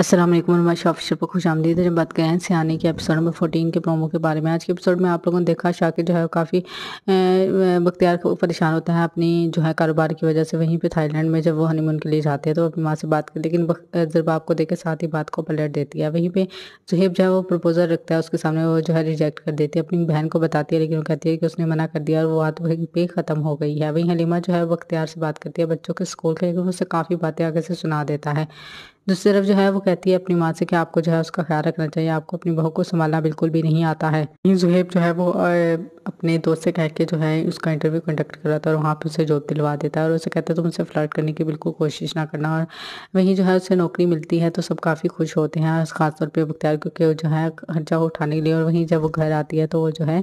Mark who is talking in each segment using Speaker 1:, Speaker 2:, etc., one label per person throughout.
Speaker 1: असलम मैं शाफ शर्फ खुश आमदीद जब बात करें सियाने के एपिसोड नंबर फोर्टीन के प्रोमो के बारे में आज के एपिसोड में आप लोगों ने देखा शाकिर जो है काफ़ी बख्तियार परेशान होता है अपनी जो है कारोबार की वजह से वहीं पे थाईलैंड में जब वो हनीमून के लिए जाते हैं तो अपनी माँ से बात कर लेकिन जब को देखे साथ ही बात को पलट देती है वहीं पर जहेब जो है वो प्रपोज़ल रखता है उसके सामने वो जो है रिजेक्ट कर देती है अपनी बहन को बताती है लेकिन वो कहती है कि उसने मना कर दिया और वो बात वहीं पर ख़त्म हो गई है वहीं हलीमा जो है बख्तियार से बात करती है बच्चों के स्कूल के लेकिन उससे काफ़ी बातें आगे से सुना देता है दूसरी तरफ जो है वो कहती है अपनी माँ से कि आपको जो है उसका ख्याल रखना चाहिए आपको अपनी बहू को संभालना बिल्कुल भी नहीं आता है जुहेब जो है वो अपने दोस्त से कह के जो है उसका इंटरव्यू कंडक्ट कराता था और वहाँ पर उसे जॉब दिलवा देता है और उसे कहता है तो मुझसे फ्लर्ट करने की बिल्कुल कोशिश ना करना और वहीं जो है उसे नौकरी मिलती है तो सब काफ़ी खुश होते हैं ख़ासतौर पर बख्तियार क्योंकि वो जो है खर्चा उठाने के लिए और वहीं जब वो घर आती है तो वो जो है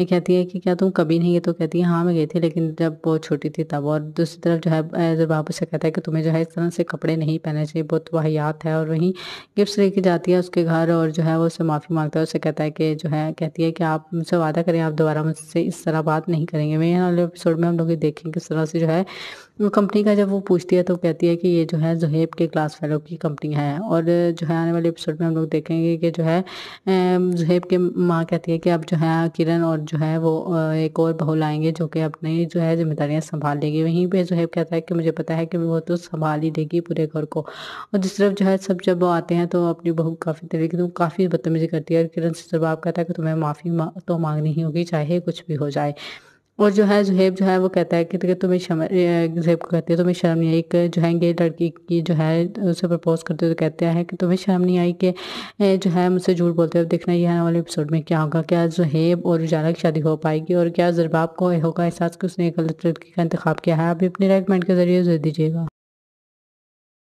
Speaker 1: ये कहती है कि क्या तुम कभी नहीं गए तो कहती है हाँ मैं गई थी लेकिन जब वो छोटी थी तब और दूसरी तरफ जो है बाप उसे कहता है कि तुम्हें जो है इस तरह से कपड़े नहीं पहनने चाहिए बहुत तो वाहियात है और वहीं गिफ्ट्स लेके जाती है उसके घर और जो है वो उसे माफ़ी मांगता है उसे कहता है कि जो है कहती है कि आप मुझसे वादा करें आप दोबारा इससे इस तरह बात नहीं करेंगे मेन वाले एपिसोड में हम लोग ये देखेंगे किस तरह से जो है वो कंपनी का जब वो पूछती है तो कहती है कि ये जो है जहेब के क्लास फेलो की कंपनी है और जो है आने वाले एपिसोड में हम लोग देखेंगे कि जो है जहेब के माँ कहती है कि अब जो है किरण और जो है वो एक और बहू लाएंगे जो कि अपनी जो है जिम्मेदारियाँ संभाल लेगी वहीं पर जहेब कहता है कि मुझे पता है कि वो तो संभाल ही देगी पूरे घर को और जिस तरफ जो है सब जब आते हैं तो अपनी बहू काफ़ी तरीके तो काफ़ी बदतमीजी करती है और किरण से जब आप कहता है कि तुम्हें माफ़ी तो मांगनी ही होगी चाहे चाहे कुछ भी हो जाए और जो है जुहेब जो है वो कहता है कि तुम्हें शर्म जुहेब को कहती है तुम्हें शर्म नहीं आई कि जो है गे लड़की की जो है उसे प्रपोज करते हुए तो कहते हैं कि तुम्हें शर्म नहीं आई कि जो है मुझसे झूठ बोलते हुए देखना यह वाले एपिसोड में क्या होगा क्या जुहेब और उजाला की शादी हो पाएगी और क्या जरबाब को होगा एहसास कि उसने गलत लड़की का इंतखब किया है अभी अपनी राय के जरिए दे दीजिएगा